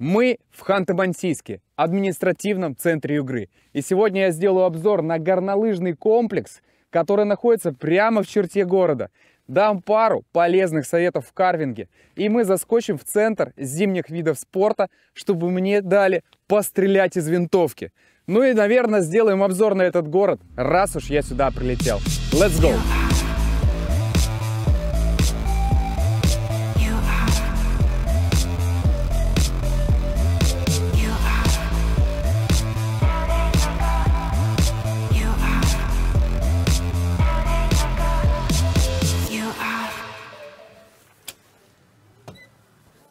Мы в Ханты-Мансийске, административном центре Югры. И сегодня я сделаю обзор на горнолыжный комплекс, который находится прямо в черте города. Дам пару полезных советов в карвинге. И мы заскочим в центр зимних видов спорта, чтобы мне дали пострелять из винтовки. Ну и, наверное, сделаем обзор на этот город, раз уж я сюда прилетел. Let's go! Yeah.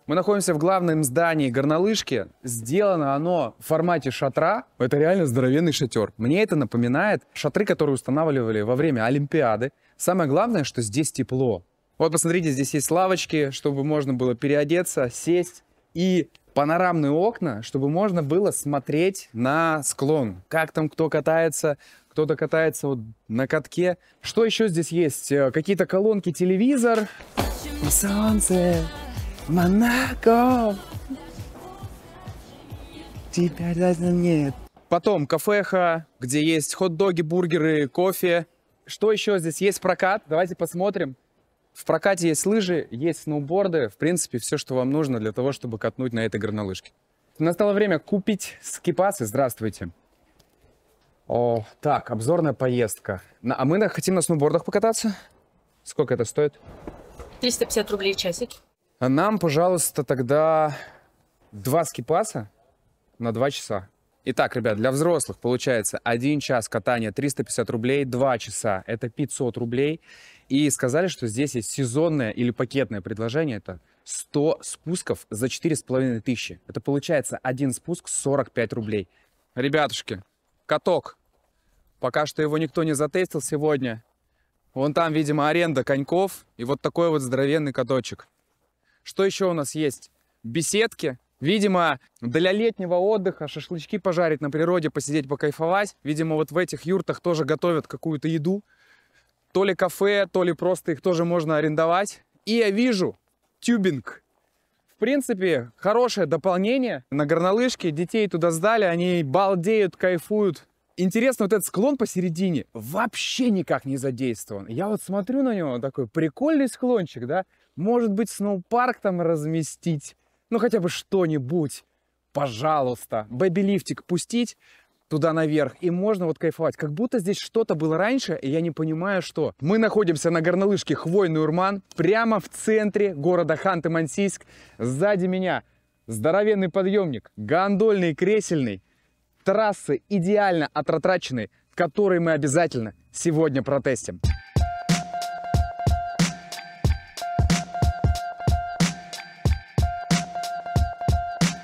Мы находимся в главном здании горнолыжки. Сделано оно в формате шатра. Это реально здоровенный шатер. Мне это напоминает шатры, которые устанавливали во время Олимпиады. Самое главное, что здесь тепло. Вот посмотрите, здесь есть лавочки, чтобы можно было переодеться, сесть. И панорамные окна, чтобы можно было смотреть на склон. Как там кто катается, кто-то катается вот на катке. Что еще здесь есть? Э, какие-то колонки, телевизор. Солнце. Монако! Теперь даже нет. Потом кафеха, где есть хот-доги, бургеры, кофе. Что еще здесь? Есть прокат. Давайте посмотрим. В прокате есть лыжи, есть сноуборды. В принципе, все, что вам нужно для того, чтобы катнуть на этой горнолыжке. Настало время купить скипасы. Здравствуйте. О, так, обзорная поездка. На, а мы хотим на сноубордах покататься. Сколько это стоит? 350 рублей в часик. Нам, пожалуйста, тогда два скипаса на два часа. Итак, ребят, для взрослых получается один час катания 350 рублей, два часа это 500 рублей. И сказали, что здесь есть сезонное или пакетное предложение, это 100 спусков за 4,5 тысячи. Это получается один спуск 45 рублей. Ребятушки, каток. Пока что его никто не затестил сегодня. Вон там, видимо, аренда коньков и вот такой вот здоровенный каточек. Что еще у нас есть? Беседки. Видимо, для летнего отдыха шашлычки пожарить на природе, посидеть, покайфовать. Видимо, вот в этих юртах тоже готовят какую-то еду. То ли кафе, то ли просто их тоже можно арендовать. И я вижу тюбинг. В принципе, хорошее дополнение. На горнолыжке детей туда сдали, они балдеют, кайфуют. Интересно, вот этот склон посередине вообще никак не задействован. Я вот смотрю на него, такой прикольный склончик, да? Может быть, сноупарк там разместить? Ну, хотя бы что-нибудь. Пожалуйста. Бэби-лифтик пустить туда наверх. И можно вот кайфовать. Как будто здесь что-то было раньше, и я не понимаю, что. Мы находимся на горнолыжке Хвойный Урман, прямо в центре города Ханты-Мансийск. Сзади меня здоровенный подъемник, гондольный, кресельный. Трассы идеально отратрачены, которые мы обязательно сегодня протестим.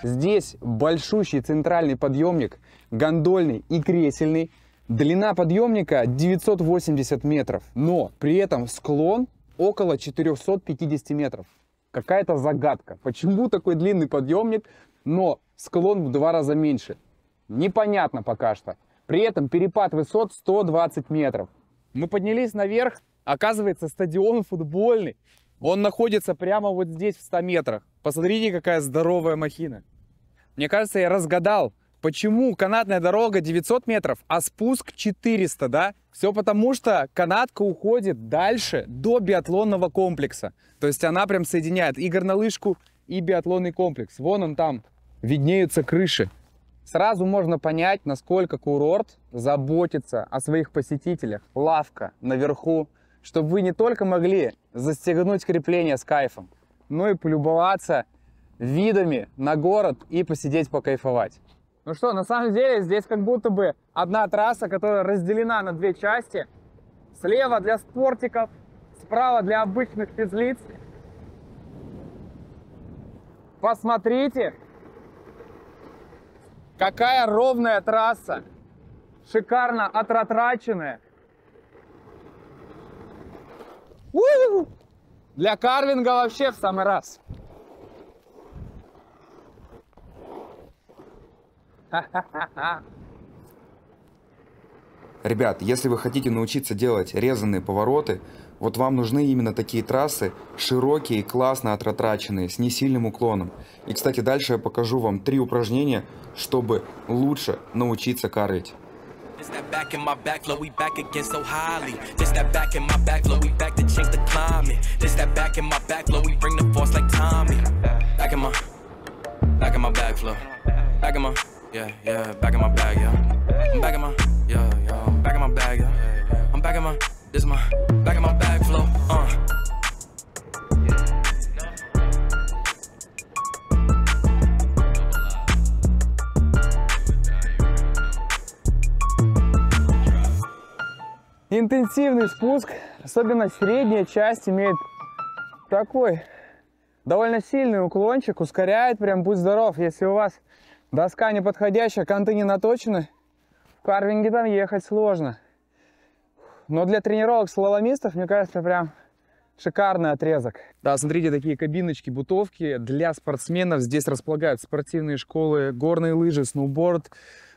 Здесь большущий центральный подъемник, гондольный и кресельный. Длина подъемника 980 метров, но при этом склон около 450 метров. Какая-то загадка. Почему такой длинный подъемник, но склон в два раза меньше? Непонятно пока что. При этом перепад высот 120 метров. Мы поднялись наверх, оказывается, стадион футбольный. Он находится прямо вот здесь, в 100 метрах. Посмотрите, какая здоровая махина. Мне кажется, я разгадал, почему канатная дорога 900 метров, а спуск 400, да? Все потому, что канатка уходит дальше до биатлонного комплекса. То есть она прям соединяет и горнолыжку, и биатлонный комплекс. Вон он там, виднеются крыши. Сразу можно понять, насколько курорт заботится о своих посетителях. Лавка наверху, чтобы вы не только могли застегнуть крепление с кайфом, но и полюбоваться видами на город и посидеть, покайфовать. Ну что, на самом деле здесь как будто бы одна трасса, которая разделена на две части. Слева для спортиков, справа для обычных физлиц. Посмотрите, какая ровная трасса, шикарно отратраченная. Для карвинга вообще в самый раз. Ребят, если вы хотите научиться делать резанные повороты, вот вам нужны именно такие трассы, широкие и классно отратраченные, с несильным уклоном. И, кстати, дальше я покажу вам три упражнения, чтобы лучше научиться карлить. back in my back, flow, we back to change the climate. Just that back in my back, flow, we bring the force like Tommy. Back in my, back in my back, flow. Back in my yeah, yeah, back in my bag, yeah. I'm back in my, yeah, yeah, I'm back in my bag, yeah. I'm back in my, this my, back in my bag flow, uh. Интенсивный спуск, особенно средняя часть, имеет такой довольно сильный уклончик, ускоряет прям, будь здоров, если у вас Доска неподходящая, канты не наточены. В карвинге там ехать сложно. Но для тренировок слаломистов, мне кажется, прям шикарный отрезок. Да, смотрите, такие кабиночки, бутовки для спортсменов. Здесь располагают, спортивные школы, горные лыжи, сноуборд.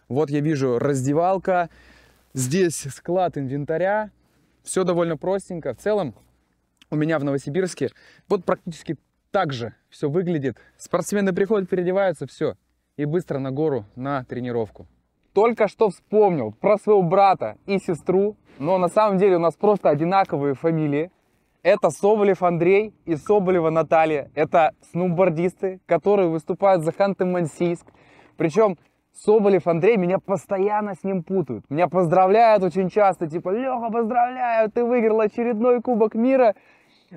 Вот я вижу раздевалка. Здесь склад инвентаря. Все довольно простенько. В целом у меня в Новосибирске вот практически так же все выглядит. Спортсмены приходят, переодеваются, все и быстро на гору на тренировку. Только что вспомнил про своего брата и сестру, но на самом деле у нас просто одинаковые фамилии. Это Соболев Андрей и Соболева Наталья. Это сноубордисты, которые выступают за Ханты-Мансийск. Причем Соболев Андрей, меня постоянно с ним путают. Меня поздравляют очень часто, типа, Леха, поздравляю, ты выиграл очередной Кубок мира.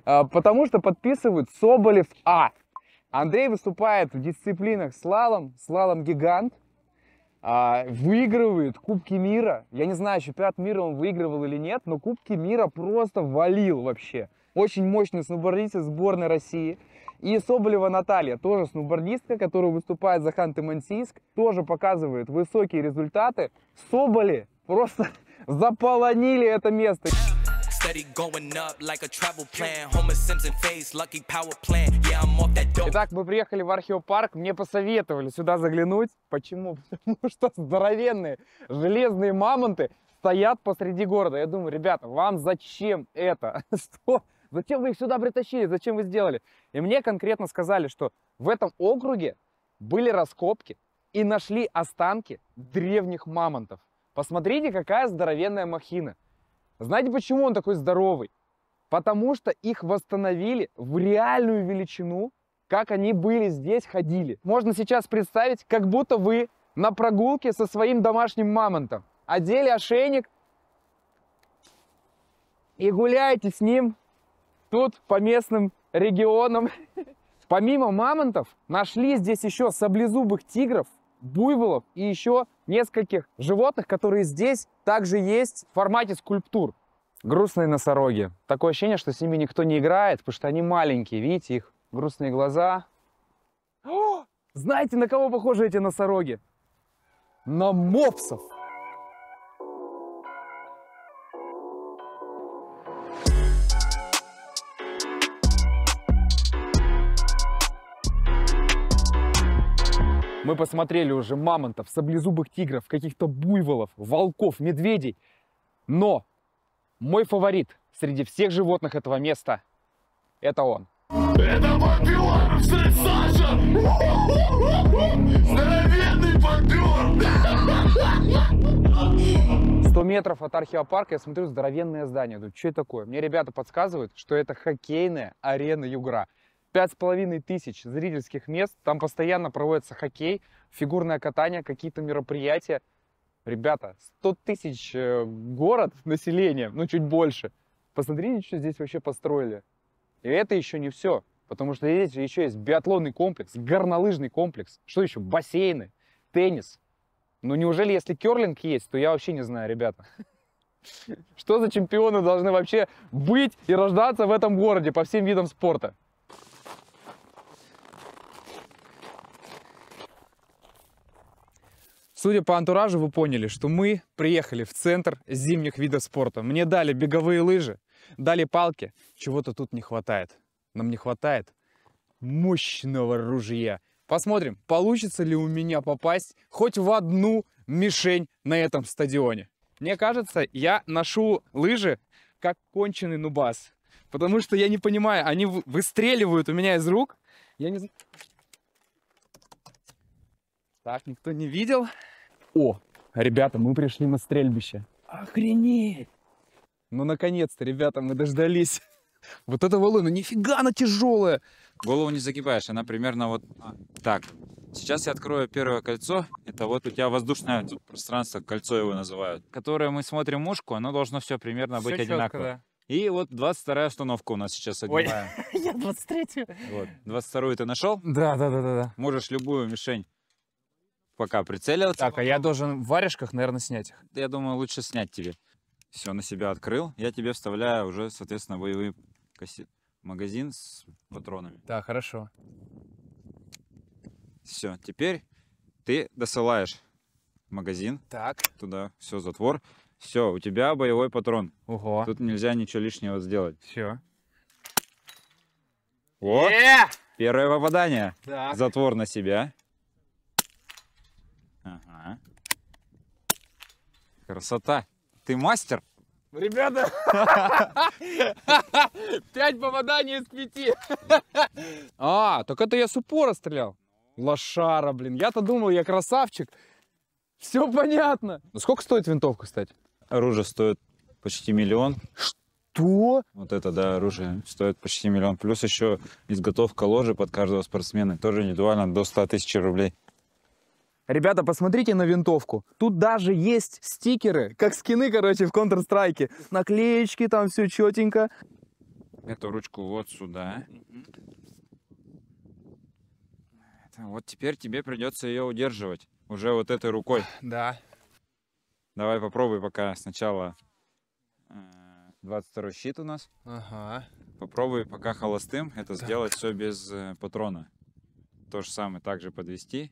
А, потому что подписывают Соболев А. Андрей выступает в дисциплинах слалом, слалом гигант, а, выигрывает Кубки мира. Я не знаю, чемпионат мира он выигрывал или нет, но Кубки мира просто валил вообще. Очень мощный сноубордист из сборной России. И Соболева Наталья, тоже сноубордистка, которая выступает за Ханты-Мансийск, тоже показывает высокие результаты. Соболи просто заполонили это место. Итак, мы приехали в археопарк, мне посоветовали сюда заглянуть. Почему? Потому что здоровенные железные мамонты стоят посреди города. Я думаю, ребята, вам зачем это? Что? Зачем вы их сюда притащили? Зачем вы сделали? И мне конкретно сказали, что в этом округе были раскопки и нашли останки древних мамонтов. Посмотрите, какая здоровенная махина. Знаете, почему он такой здоровый? Потому что их восстановили в реальную величину, как они были здесь, ходили. Можно сейчас представить, как будто вы на прогулке со своим домашним мамонтом. Одели ошейник и гуляете с ним тут по местным регионам. Помимо мамонтов, нашли здесь еще саблезубых тигров, буйволов и еще нескольких животных, которые здесь также есть в формате скульптур. Грустные носороги. Такое ощущение, что с ними никто не играет, потому что они маленькие. Видите, их грустные глаза. О, знаете, на кого похожи эти носороги? На мопсов! Мы посмотрели уже мамонтов, саблезубых тигров, каких-то буйволов, волков, медведей. Но мой фаворит среди всех животных этого места – это он. Это бобер! Саша! метров от археопарка я смотрю здоровенное здание. Думаю, что это такое? Мне ребята подсказывают, что это хоккейная арена Югра пять с половиной тысяч зрительских мест, там постоянно проводится хоккей, фигурное катание, какие-то мероприятия. Ребята, 100 тысяч э, город населения, ну чуть больше. Посмотрите, что здесь вообще построили. И это еще не все, потому что здесь же еще есть биатлонный комплекс, горнолыжный комплекс, что еще, бассейны, теннис. Ну неужели, если керлинг есть, то я вообще не знаю, ребята. Что за чемпионы должны вообще быть и рождаться в этом городе по всем видам спорта? Судя по антуражу, вы поняли, что мы приехали в центр зимних видов спорта. Мне дали беговые лыжи, дали палки. Чего-то тут не хватает. Нам не хватает мощного ружья. Посмотрим, получится ли у меня попасть хоть в одну мишень на этом стадионе. Мне кажется, я ношу лыжи как конченый нубас. Потому что я не понимаю, они выстреливают у меня из рук. Я не... Так, никто не видел. О, ребята, мы пришли на стрельбище. Охренеть! Ну, наконец-то, ребята, мы дождались. Вот эта волына, ну, нифига она тяжелая. Голову не загибаешь, она примерно вот а, так. Сейчас я открою первое кольцо. Это вот у тебя воздушное пространство, кольцо его называют. Которое мы смотрим мушку, оно должно все примерно все быть четко, одинаково. Да. И вот 22 остановка у нас сейчас одеваем. Ой, я 23 -ю. Вот, 22 ты нашел? да, да, да, да. Можешь любую мишень пока прицеливаться. Так, а я должен в варежках, наверное, снять их. Я думаю, лучше снять тебе. Все, на себя открыл. Я тебе вставляю уже, соответственно, боевые касси... магазин с патронами. Да, хорошо. Все, теперь ты досылаешь магазин. Так. Туда, все, затвор. Все, у тебя боевой патрон. Ого. Тут нельзя ничего лишнего сделать. Все. О! Э! Первое попадание. Так. Затвор на себя. Ага. Красота. Ты мастер? Ребята, пять попаданий из пяти. А, так это я с упора стрелял. Лошара, блин. Я-то думал, я красавчик. Все понятно. Ну, сколько стоит винтовка, кстати? Оружие стоит почти миллион. Что? Вот это, да, оружие стоит почти миллион. Плюс еще изготовка ложи под каждого спортсмена. Тоже индивидуально до 100 тысяч рублей. Ребята, посмотрите на винтовку. Тут даже есть стикеры, как скины, короче, в Counter-Strike. Наклеечки, там все четенько. Эту ручку вот сюда. Вот теперь тебе придется ее удерживать. Уже вот этой рукой. Да. Давай попробуй пока сначала 22 э, щит у нас. Ага. Попробуй пока холостым это так. сделать все без э, патрона. То же самое также подвести.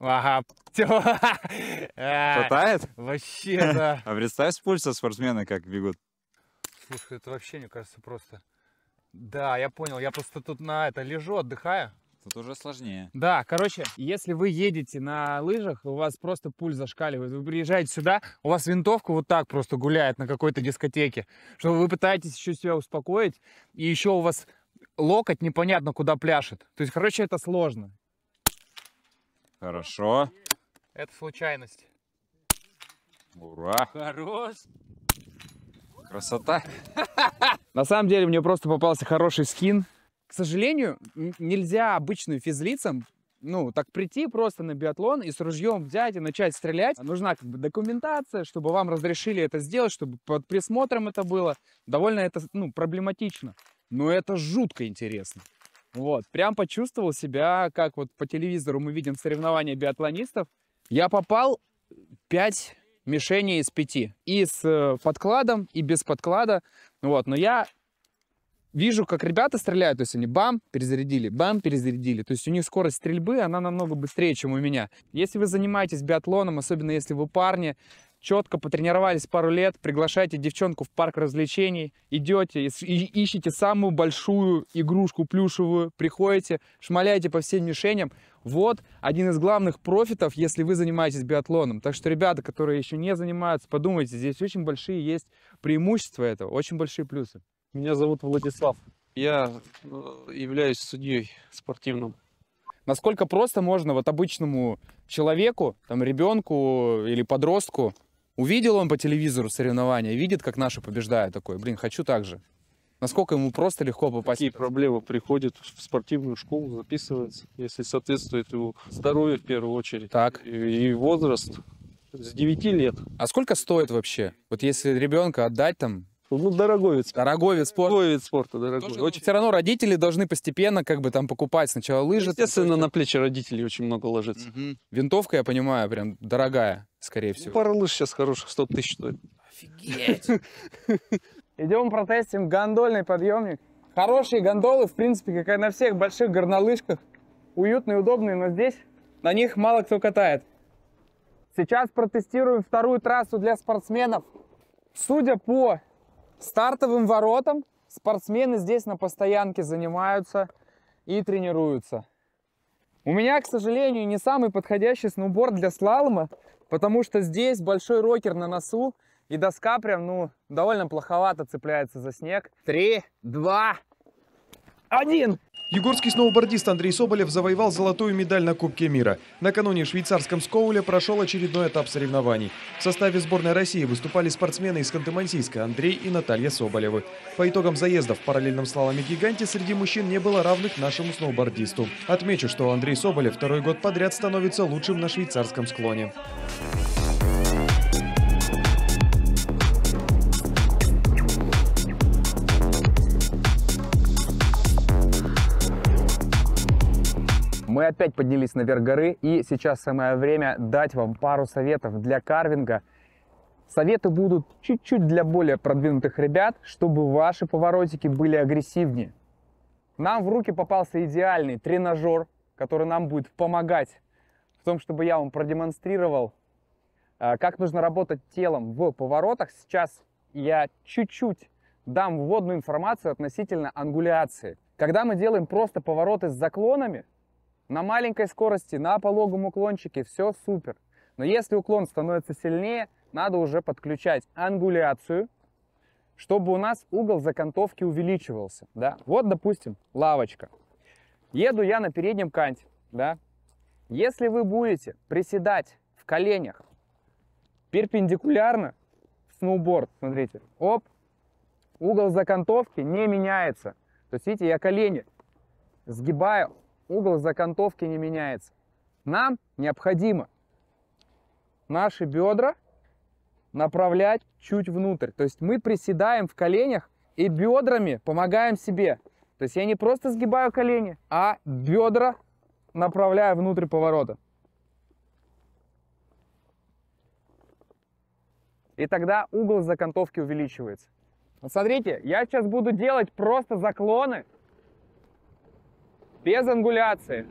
Ага. Шатает? А, вообще, да. А представь с пульса спортсмены как бегут. Слушай, это вообще, мне кажется, просто... Да, я понял. Я просто тут на это лежу, отдыхаю. Тут уже сложнее. Да, короче, если вы едете на лыжах, у вас просто пульс зашкаливает. Вы приезжаете сюда, у вас винтовка вот так просто гуляет на какой-то дискотеке. Что вы пытаетесь еще себя успокоить, и еще у вас локоть непонятно куда пляшет. То есть, короче, это сложно. Хорошо. Это случайность. Ура! Хорош! Красота! На самом деле мне просто попался хороший скин. К сожалению, нельзя обычным физлицам ну, так прийти просто на биатлон и с ружьем взять и начать стрелять. Нужна как бы документация, чтобы вам разрешили это сделать, чтобы под присмотром это было. Довольно это, ну, проблематично. Но это жутко интересно. Вот, прям почувствовал себя, как вот по телевизору мы видим соревнования биатлонистов. Я попал 5 мишеней из 5. И с э, подкладом, и без подклада. Вот, но я вижу, как ребята стреляют, то есть они бам, перезарядили, бам, перезарядили. То есть у них скорость стрельбы, она намного быстрее, чем у меня. Если вы занимаетесь биатлоном, особенно если вы парни, четко потренировались пару лет, приглашайте девчонку в парк развлечений, идете, ищете самую большую игрушку плюшевую, приходите, шмаляете по всем мишеням. Вот один из главных профитов, если вы занимаетесь биатлоном. Так что ребята, которые еще не занимаются, подумайте, здесь очень большие есть преимущества этого, очень большие плюсы. Меня зовут Владислав. Я э, являюсь судьей спортивным насколько просто можно вот обычному человеку, там, ребенку или подростку Увидел он по телевизору соревнования, видит, как наши побеждают. Такой, блин, хочу так же. Насколько ему просто легко попасть? Какие проблемы приходят в спортивную школу, записывается, если соответствует его здоровью в первую очередь. Так. И, и возраст с 9 лет. А сколько стоит вообще? Вот если ребенка отдать там ну, дорогой вид спорта. Дорогой вид спорта. Дорогой вид спорта, дорогой. Тоже, очень... Все равно родители должны постепенно как бы там покупать сначала лыжи. Естественно, на плечи родителей очень много ложится. Угу. Винтовка, я понимаю, прям дорогая, скорее ну, всего. Ну, пара лыж сейчас хороших, 100 тысяч стоит. Офигеть! Идем протестим гондольный подъемник. Хорошие гондолы, в принципе, как и на всех больших горнолыжках. Уютные, удобные, но здесь на них мало кто катает. Сейчас протестируем вторую трассу для спортсменов. Судя по Стартовым воротом спортсмены здесь на постоянке занимаются и тренируются. У меня, к сожалению, не самый подходящий сноуборд для слалома, потому что здесь большой рокер на носу, и доска прям, ну, довольно плоховато цепляется за снег. Три, два, один! Югорский сноубордист Андрей Соболев завоевал золотую медаль на Кубке мира. Накануне в швейцарском Скоуле прошел очередной этап соревнований. В составе сборной России выступали спортсмены из Ханты-Мансийска Андрей и Наталья Соболевы. По итогам заезда в параллельном слаломе гиганте среди мужчин не было равных нашему сноубордисту. Отмечу, что Андрей Соболев второй год подряд становится лучшим на швейцарском склоне. Мы опять поднялись наверх горы, и сейчас самое время дать вам пару советов для карвинга. Советы будут чуть-чуть для более продвинутых ребят, чтобы ваши поворотики были агрессивнее. Нам в руки попался идеальный тренажер, который нам будет помогать в том, чтобы я вам продемонстрировал, а, как нужно работать телом в поворотах. Сейчас я чуть-чуть дам вводную информацию относительно ангуляции. Когда мы делаем просто повороты с заклонами, на маленькой скорости, на пологом уклончике все супер. Но если уклон становится сильнее, надо уже подключать ангуляцию, чтобы у нас угол закантовки увеличивался. Да? Вот, допустим, лавочка. Еду я на переднем канте. Да? Если вы будете приседать в коленях перпендикулярно сноуборд, смотрите, оп, угол закантовки не меняется. То есть, видите, я колени сгибаю угол закантовки не меняется. Нам необходимо наши бедра направлять чуть внутрь. То есть мы приседаем в коленях и бедрами помогаем себе. То есть я не просто сгибаю колени, а бедра направляю внутрь поворота. И тогда угол закантовки увеличивается. Вот смотрите, я сейчас буду делать просто заклоны без ангуляции.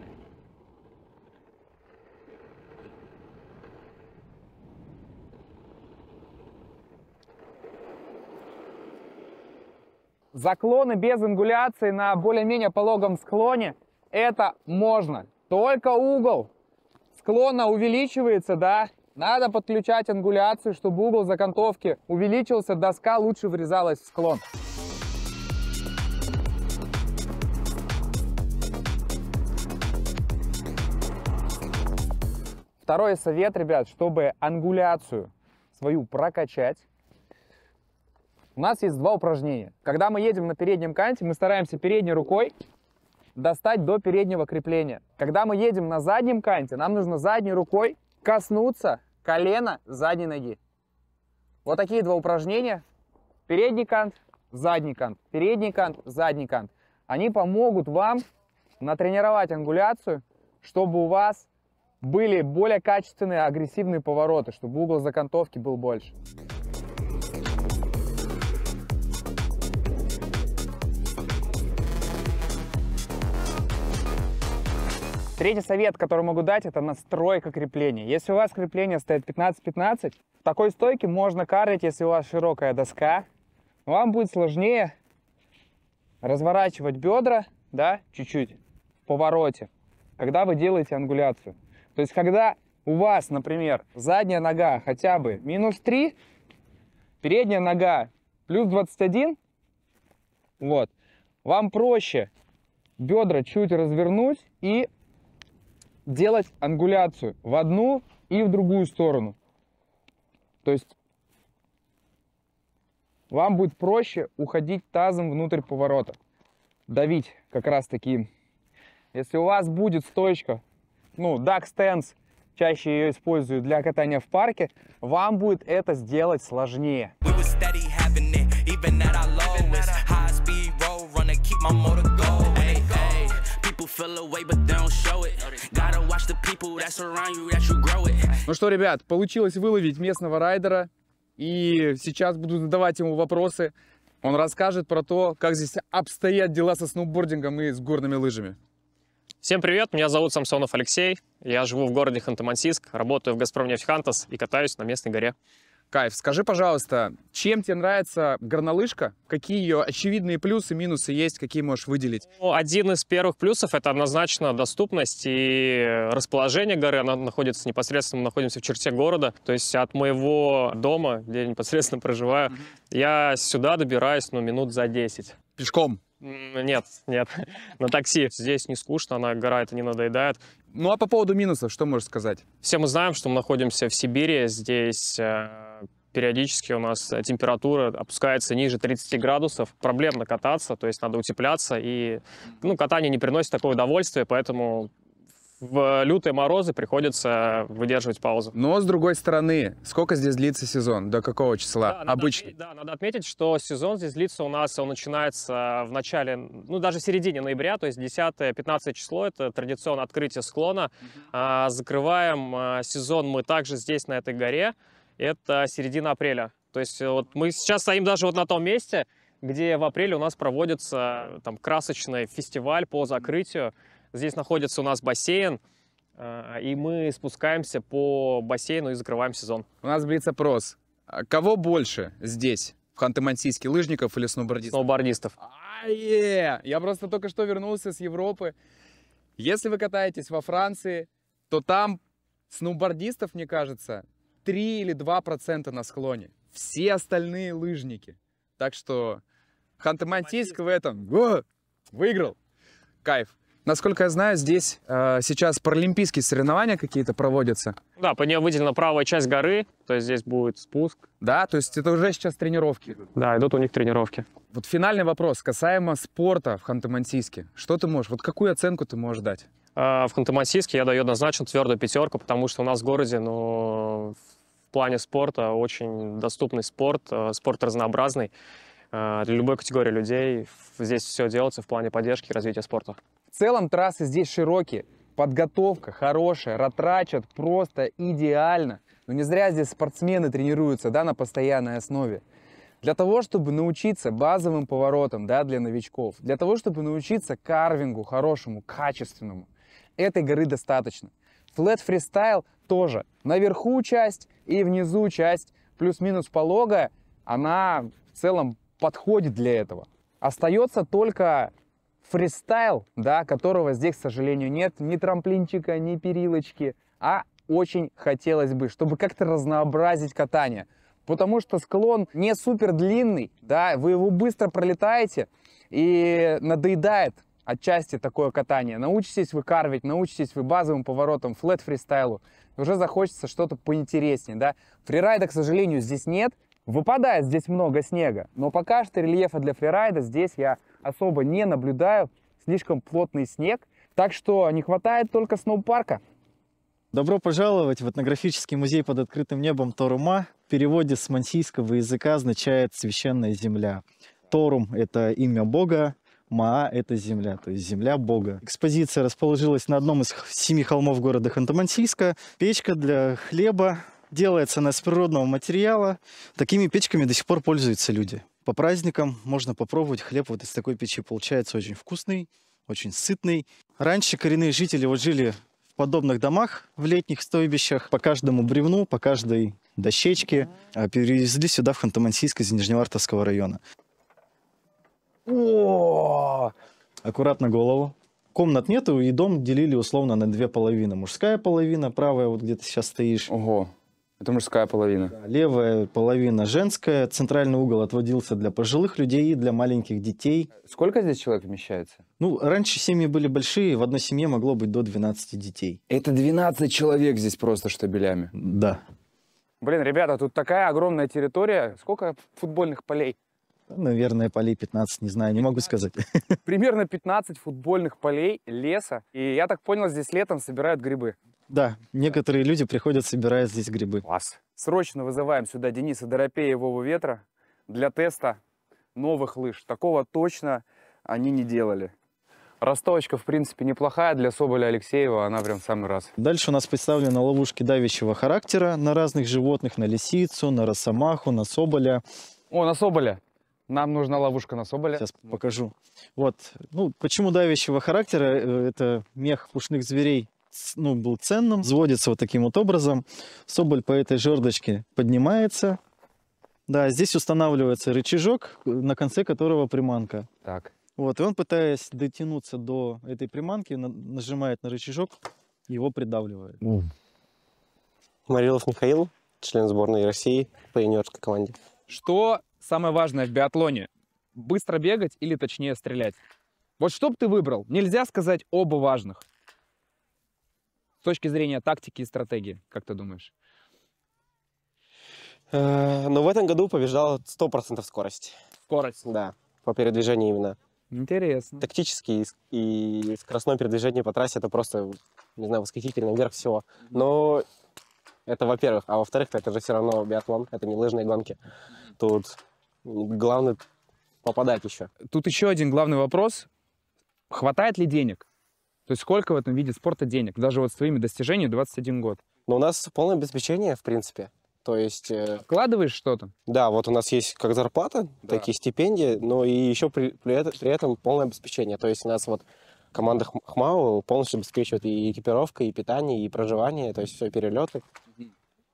Заклоны без ангуляции на более-менее пологом склоне – это можно. Только угол склона увеличивается, да, надо подключать ангуляцию, чтобы угол закантовки увеличился, доска лучше врезалась в склон. Второй совет, ребят, чтобы ангуляцию свою прокачать, у нас есть два упражнения. Когда мы едем на переднем канте, мы стараемся передней рукой достать до переднего крепления. Когда мы едем на заднем канте, нам нужно задней рукой коснуться колена задней ноги. Вот такие два упражнения. Передний кант, задний кант, передний кант, задний кант. Они помогут вам натренировать ангуляцию, чтобы у вас были более качественные агрессивные повороты, чтобы угол закантовки был больше. Третий совет, который могу дать, это настройка крепления. Если у вас крепление стоит 15-15, в такой стойке можно карить, если у вас широкая доска. Вам будет сложнее разворачивать бедра, да, чуть-чуть в повороте, когда вы делаете ангуляцию. То есть, когда у вас, например, задняя нога хотя бы минус 3, передняя нога плюс 21, вот, вам проще бедра чуть развернуть и делать ангуляцию в одну и в другую сторону. То есть вам будет проще уходить тазом внутрь поворота, давить как раз таки. Если у вас будет стоечка ну, duck stands, чаще ее использую для катания в парке, вам будет это сделать сложнее. Ну что, ребят, получилось выловить местного райдера, и сейчас буду задавать ему вопросы. Он расскажет про то, как здесь обстоят дела со сноубордингом и с горными лыжами. Всем привет, меня зовут Самсонов Алексей, я живу в городе Ханты-Мансийск, работаю в «Газпром» Хантас и катаюсь на местной горе. Кайф, скажи, пожалуйста, чем тебе нравится горнолыжка? Какие ее очевидные плюсы, минусы есть, какие можешь выделить? Ну, один из первых плюсов — это однозначно доступность и расположение горы. Она находится непосредственно, мы находимся в черте города. То есть от моего дома, где я непосредственно проживаю, mm-hmm. я сюда добираюсь, ну, минут за 10. Пешком? Нет, нет. На такси здесь не скучно, она горает и не надоедает. Ну а по поводу минусов, что можешь сказать? Все мы знаем, что мы находимся в Сибири. Здесь э, периодически у нас температура опускается ниже 30 градусов. Проблемно кататься, то есть надо утепляться. И ну, катание не приносит такого удовольствия, поэтому в лютые морозы приходится выдерживать паузу. Но, с другой стороны, сколько здесь длится сезон? До какого числа? Да, Обычно. Надо, да, надо отметить, что сезон здесь длится у нас, он начинается в начале, ну, даже в середине ноября, то есть 10-15 число, это традиционное открытие склона. А, закрываем а, сезон мы также здесь, на этой горе, это середина апреля. То есть э, вот мы сейчас стоим даже вот на том месте, где в апреле у нас проводится там красочный фестиваль по закрытию. Здесь находится у нас бассейн, а, и мы спускаемся по бассейну и закрываем сезон. У нас блиц-опрос. А кого больше здесь, в Ханты-Мансийске, лыжников или сноубордистов? Сноубордистов. А, Я просто только что вернулся с Европы. Если вы катаетесь во Франции, то там сноубордистов, мне кажется, 3 или 2% на склоне. Все остальные лыжники. Так что Ханты-Мансийск в этом О! выиграл. Кайф. Насколько я знаю, здесь э, сейчас паралимпийские соревнования какие-то проводятся. Да, по ней выделена правая часть горы, то есть здесь будет спуск. Да, то есть это уже сейчас тренировки. Да, идут у них тренировки. Вот финальный вопрос касаемо спорта в Ханты-Мансийске. Что ты можешь, вот какую оценку ты можешь дать? Э, в Ханты-Мансийске я даю однозначно твердую пятерку, потому что у нас в городе, ну, в плане спорта очень доступный спорт, э, спорт разнообразный. Э, для любой категории людей здесь все делается в плане поддержки и развития спорта. В целом трассы здесь широкие, подготовка хорошая, ратрачат просто идеально. Но не зря здесь спортсмены тренируются да, на постоянной основе. Для того, чтобы научиться базовым поворотам да, для новичков, для того, чтобы научиться карвингу хорошему, качественному, этой горы достаточно. Флет фристайл тоже. Наверху часть и внизу часть плюс-минус пологая, она в целом подходит для этого. Остается только фристайл, да, которого здесь, к сожалению, нет, ни трамплинчика, ни перилочки, а очень хотелось бы, чтобы как-то разнообразить катание. Потому что склон не супер длинный, да, вы его быстро пролетаете и надоедает отчасти такое катание. Научитесь вы карвить, научитесь вы базовым поворотом, флет фристайлу. Уже захочется что-то поинтереснее, да. Фрирайда, к сожалению, здесь нет, Выпадает здесь много снега, но пока что рельефа для фрирайда здесь я особо не наблюдаю. Слишком плотный снег, так что не хватает только сноупарка. Добро пожаловать в этнографический музей под открытым небом Торума. В переводе с мансийского языка означает «священная земля». Торум – это имя бога, Маа – это земля, то есть земля бога. Экспозиция расположилась на одном из семи холмов города Ханты-Мансийска. Печка для хлеба, Делается она из природного материала. Такими печками до сих пор пользуются люди. По праздникам можно попробовать хлеб вот из такой печи. Получается очень вкусный, очень сытный. Раньше коренные жители вот жили в подобных домах, в летних стойбищах, по каждому бревну, по каждой дощечке. А перевезли сюда, в Ханты-Мансийск из Нижневартовского района. О! Аккуратно голову комнат нету, и дом делили условно на две половины. Мужская половина, правая, вот где ты сейчас стоишь. Ого. Это мужская половина. Да, левая половина женская. Центральный угол отводился для пожилых людей и для маленьких детей. Сколько здесь человек вмещается? Ну, раньше семьи были большие, в одной семье могло быть до 12 детей. Это 12 человек здесь просто штабелями? Да. Блин, ребята, тут такая огромная территория. Сколько футбольных полей? Наверное, полей 15, не знаю, не могу сказать. Примерно 15 футбольных полей леса. И я так понял, здесь летом собирают грибы. Да, некоторые люди приходят, собирают здесь грибы. Класс. Срочно вызываем сюда Дениса Доропея и Вову Ветра для теста новых лыж. Такого точно они не делали. Ростовочка, в принципе, неплохая для Соболя Алексеева, она прям в самый раз. Дальше у нас представлены ловушки давящего характера на разных животных, на лисицу, на росомаху, на соболя. О, на соболя! Нам нужна ловушка на соболя. Сейчас покажу. Вот. Ну, почему давящего характера? Э, это мех пушных зверей ну, был ценным. Сводится вот таким вот образом. Соболь по этой жердочке поднимается. Да, здесь устанавливается рычажок, э, на конце которого приманка. Так. Вот, и он, пытаясь дотянуться до этой приманки, нажимает на рычажок, его придавливает. Mm. Марилов Михаил, член сборной России по юниорской команде. Что самое важное в биатлоне? Быстро бегать или точнее стрелять? Вот что бы ты выбрал? Нельзя сказать оба важных с точки зрения тактики и стратегии, как ты думаешь? Э, Но ну, в этом году побеждал 100% скорость. Скорость? Да, по передвижению именно. Интересно. Тактически и скоростное передвижение по трассе это просто, не знаю, восхитительно вверх всего. Но это во-первых. А во-вторых, это же все равно биатлон, это не лыжные гонки. Тут главное попадать еще. Тут еще один главный вопрос. Хватает ли денег? То есть сколько в этом виде спорта денег, даже вот с твоими достижениями 21 год? Но ну, у нас полное обеспечение, в принципе. То есть... Э, Вкладываешь что-то? Да, вот у нас есть как зарплата, да. такие стипендии, но и еще при, при, это, при этом полное обеспечение. То есть у нас вот команда Хмау полностью обеспечивает и экипировка, и питание, и проживание, то есть все перелеты.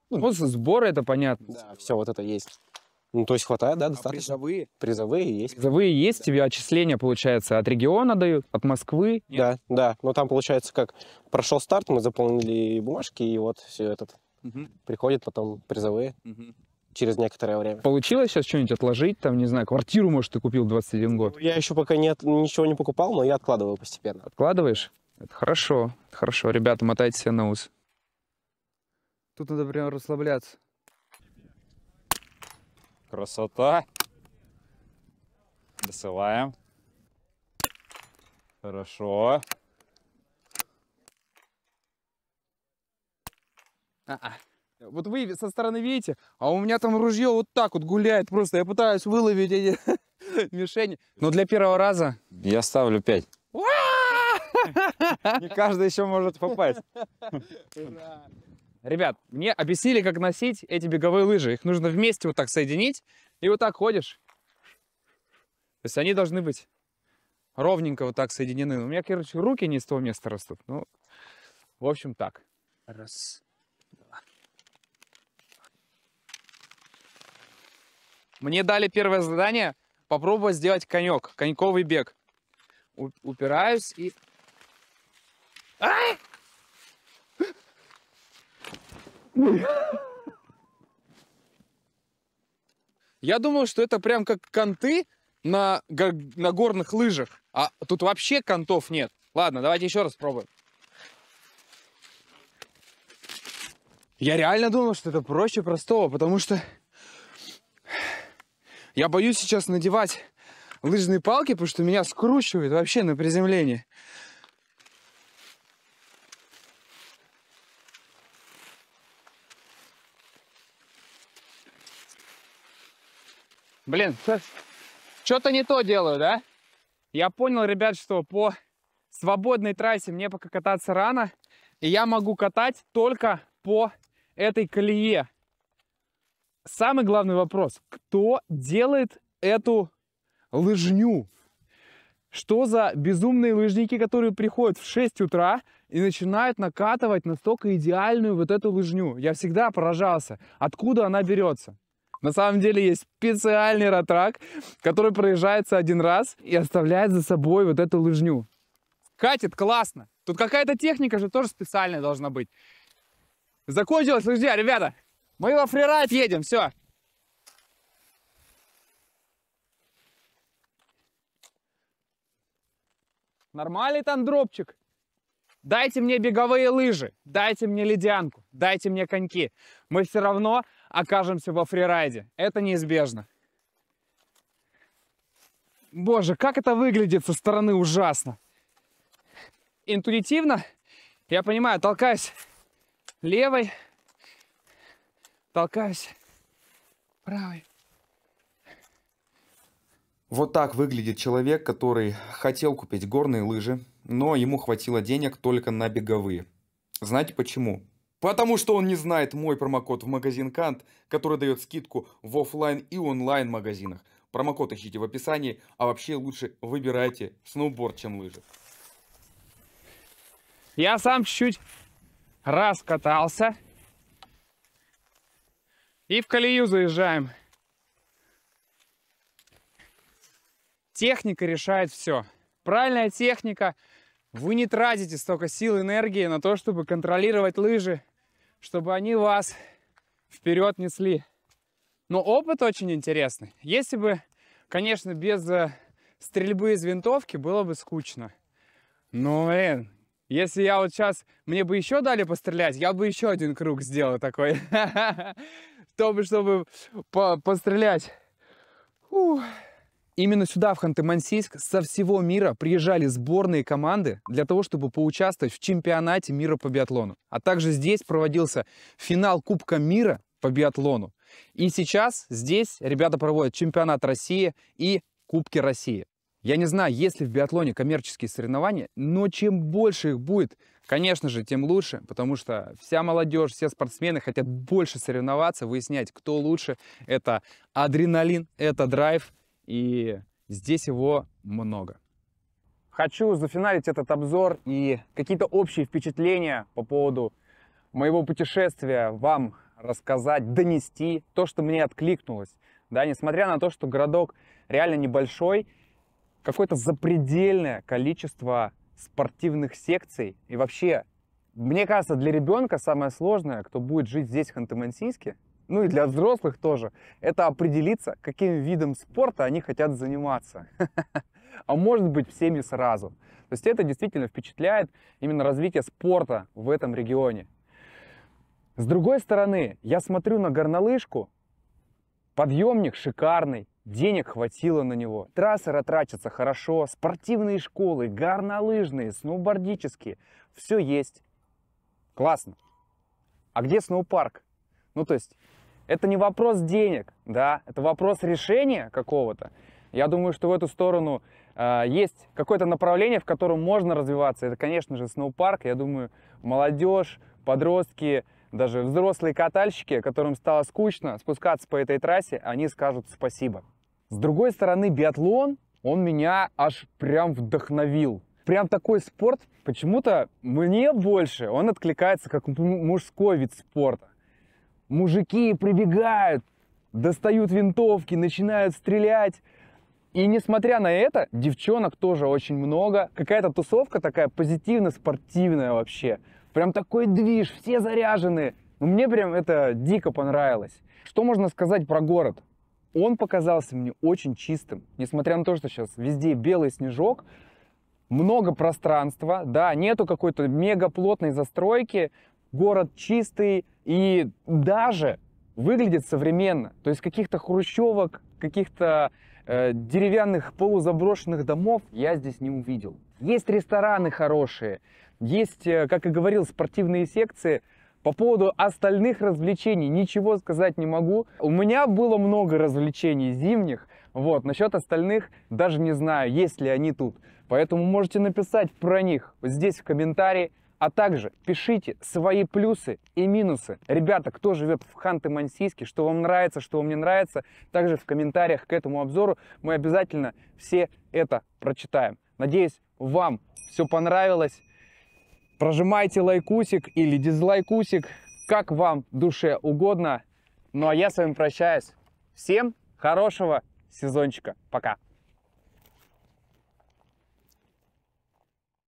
Ну, сборы, это понятно. Да, все вот это есть. Ну, то есть хватает, да, а достаточно. А призовые? Призовые есть. Призовые есть, тебе отчисления, получается, от региона дают, от Москвы. Нет? Да, да. Но там, получается, как прошел старт, мы заполнили бумажки, и вот все этот. Угу. Приходят потом призовые. Угу через некоторое время. Получилось сейчас что-нибудь отложить? Там, не знаю, квартиру, может, ты купил 21 ну, год? Я еще пока нет, ничего не покупал, но я откладываю постепенно. Откладываешь? Это хорошо, это хорошо. Ребята, мотайте себя на ус. Тут надо прям расслабляться. Красота. Досылаем. Хорошо. А-а. Вот вы со стороны видите, а у меня там ружье вот так вот гуляет просто. Я пытаюсь выловить эти мишени. Но для первого раза... Я ставлю 5. Не каждый еще может попасть. Ура! Ребят, мне объяснили, как носить эти беговые лыжи. Их нужно вместе вот так соединить. И вот так ходишь. То есть они должны быть ровненько вот так соединены. У меня, короче, руки не с того места растут. Ну, в общем, так. Раз, два. Мне дали первое задание попробовать сделать конек, коньковый бег. У упираюсь и... Ай! Я думал, что это прям как конты на, на горных лыжах. А тут вообще контов нет. Ладно, давайте еще раз пробуем. Я реально думал, что это проще простого, потому что я боюсь сейчас надевать лыжные палки, потому что меня скручивает вообще на приземлении. Блин, что-то не то делаю, да? Я понял, ребят, что по свободной трассе мне пока кататься рано. И я могу катать только по этой колее. Самый главный вопрос. Кто делает эту лыжню? Что за безумные лыжники, которые приходят в 6 утра и начинают накатывать настолько идеальную вот эту лыжню? Я всегда поражался, откуда она берется. На самом деле есть специальный ратрак, который проезжается один раз и оставляет за собой вот эту лыжню. Катит классно. Тут какая-то техника же тоже специальная должна быть. Закончилась лыжня, ребята. Мы во фрирайд едем, все. Нормальный там дропчик. Дайте мне беговые лыжи, дайте мне ледянку, дайте мне коньки. Мы все равно окажемся во фрирайде. Это неизбежно. Боже, как это выглядит со стороны ужасно. Интуитивно, я понимаю, толкаюсь левой, толкаюсь правой. Вот так выглядит человек, который хотел купить горные лыжи, но ему хватило денег только на беговые. Знаете почему? Потому что он не знает мой промокод в магазин Кант, который дает скидку в офлайн и онлайн магазинах. Промокод ищите в описании, а вообще лучше выбирайте сноуборд, чем лыжи. Я сам чуть-чуть раскатался. И в колею заезжаем. Техника решает все. Правильная техника – вы не тратите столько сил, и энергии на то, чтобы контролировать лыжи, чтобы они вас вперед несли. Но опыт очень интересный. Если бы, конечно, без э, стрельбы из винтовки было бы скучно. Но, блин, если я вот сейчас, мне бы еще дали пострелять, я бы еще один круг сделал такой. Чтобы, чтобы пострелять. Фух. Именно сюда, в Ханты-Мансийск, со всего мира приезжали сборные команды для того, чтобы поучаствовать в чемпионате мира по биатлону. А также здесь проводился финал Кубка мира по биатлону. И сейчас здесь ребята проводят чемпионат России и Кубки России. Я не знаю, есть ли в биатлоне коммерческие соревнования, но чем больше их будет, конечно же, тем лучше, потому что вся молодежь, все спортсмены хотят больше соревноваться, выяснять, кто лучше. Это адреналин, это драйв, и здесь его много. Хочу зафиналить этот обзор и какие-то общие впечатления по поводу моего путешествия вам рассказать, донести то, что мне откликнулось. Да, несмотря на то, что городок реально небольшой, какое-то запредельное количество спортивных секций и вообще мне кажется, для ребенка самое сложное, кто будет жить здесь, в Ханты-Мансийске, ну и для взрослых тоже, это определиться, каким видом спорта они хотят заниматься. А может быть всеми сразу. То есть это действительно впечатляет именно развитие спорта в этом регионе. С другой стороны, я смотрю на горнолыжку, подъемник шикарный, денег хватило на него, трассы ратрачатся хорошо, спортивные школы, горнолыжные, сноубордические, все есть. Классно. А где сноупарк? Ну, то есть, это не вопрос денег, да, это вопрос решения какого-то. Я думаю, что в эту сторону э, есть какое-то направление, в котором можно развиваться. Это, конечно же, сноупарк. Я думаю, молодежь, подростки, даже взрослые катальщики, которым стало скучно спускаться по этой трассе, они скажут спасибо. С другой стороны, биатлон, он меня аж прям вдохновил. Прям такой спорт, почему-то мне больше, он откликается как мужской вид спорта мужики прибегают, достают винтовки, начинают стрелять. И несмотря на это, девчонок тоже очень много. Какая-то тусовка такая позитивно-спортивная вообще. Прям такой движ, все заряжены. Ну, мне прям это дико понравилось. Что можно сказать про город? Он показался мне очень чистым. Несмотря на то, что сейчас везде белый снежок, много пространства, да, нету какой-то мега плотной застройки, город чистый и даже выглядит современно. То есть каких-то хрущевок, каких-то э, деревянных полузаброшенных домов я здесь не увидел. Есть рестораны хорошие, есть, э, как и говорил, спортивные секции. По поводу остальных развлечений ничего сказать не могу. У меня было много развлечений зимних. Вот, насчет остальных даже не знаю, есть ли они тут. Поэтому можете написать про них здесь в комментарии. А также пишите свои плюсы и минусы. Ребята, кто живет в Ханты-Мансийске, что вам нравится, что вам не нравится, также в комментариях к этому обзору мы обязательно все это прочитаем. Надеюсь, вам все понравилось. Прожимайте лайкусик или дизлайкусик, как вам душе угодно. Ну а я с вами прощаюсь. Всем хорошего сезончика. Пока.